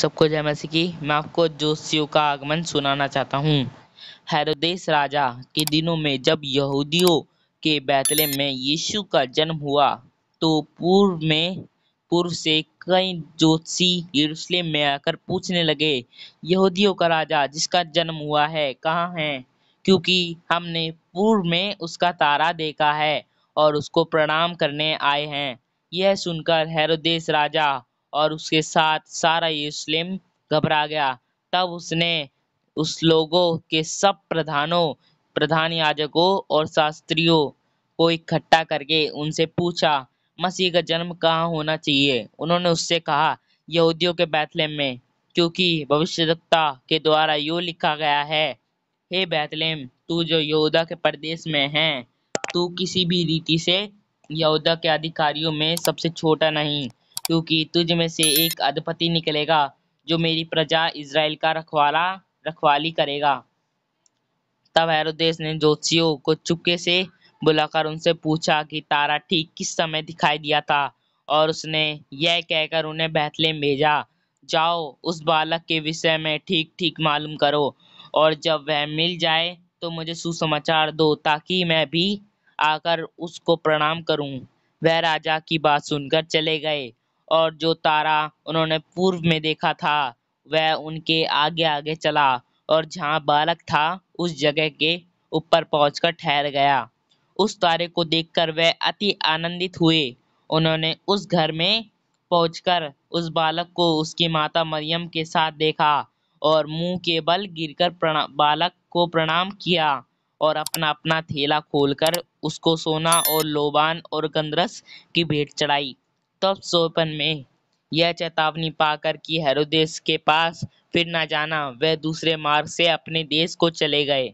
सबको जय मसी की मैं आपको जोशियों का आगमन सुनाना चाहता हूँ हैरोदेश राजा के दिनों में जब यहूदियों के बैतले में यीशु का जन्म हुआ तो पूर्व में पूर्व से कई ज्योतिषी यरूशलेम में आकर पूछने लगे यहूदियों का राजा जिसका जन्म हुआ है कहाँ है क्योंकि हमने पूर्व में उसका तारा देखा है और उसको प्रणाम करने आए हैं यह सुनकर हैरोदेश राजा और उसके साथ सारा यूसलिम घबरा गया तब उसने उस लोगों के सब प्रधानों प्रधान याजकों और शास्त्रियों को इकट्ठा करके उनसे पूछा मसीह का जन्म कहाँ होना चाहिए उन्होंने उससे कहा यहूदियों के बैतलम में क्योंकि भविष्यता के द्वारा यू लिखा गया है हे बैतलम तू जो यहूदा के प्रदेश में है तू किसी भी रीति से यहूदा के अधिकारियों में सबसे छोटा नहीं क्योंकि तुझ में से एक अधपति निकलेगा जो मेरी प्रजा इसराइल का रखवाला रखवाली करेगा तब हैरोदेश ने ज्योतिषियों को चुपके से बुलाकर उनसे पूछा कि तारा ठीक किस समय दिखाई दिया था और उसने यह कहकर उन्हें बैतले भेजा जाओ उस बालक के विषय में ठीक ठीक मालूम करो और जब वह मिल जाए तो मुझे सुसमाचार दो ताकि मैं भी आकर उसको प्रणाम करूं वह राजा की बात सुनकर चले गए और जो तारा उन्होंने पूर्व में देखा था वह उनके आगे आगे चला और जहाँ बालक था उस जगह के ऊपर पहुंचकर ठहर गया उस तारे को देखकर वह अति आनंदित हुए उन्होंने उस घर में पहुंचकर उस बालक को उसकी माता मरियम के साथ देखा और मुंह के बल गिरकर बालक को प्रणाम किया और अपना अपना थैला खोलकर उसको सोना और लोबान और गंदरस की भेंट चढ़ाई तब सोपन में यह चेतावनी पाकर कि हेरोदेश के पास फिर न जाना वह दूसरे मार्ग से अपने देश को चले गए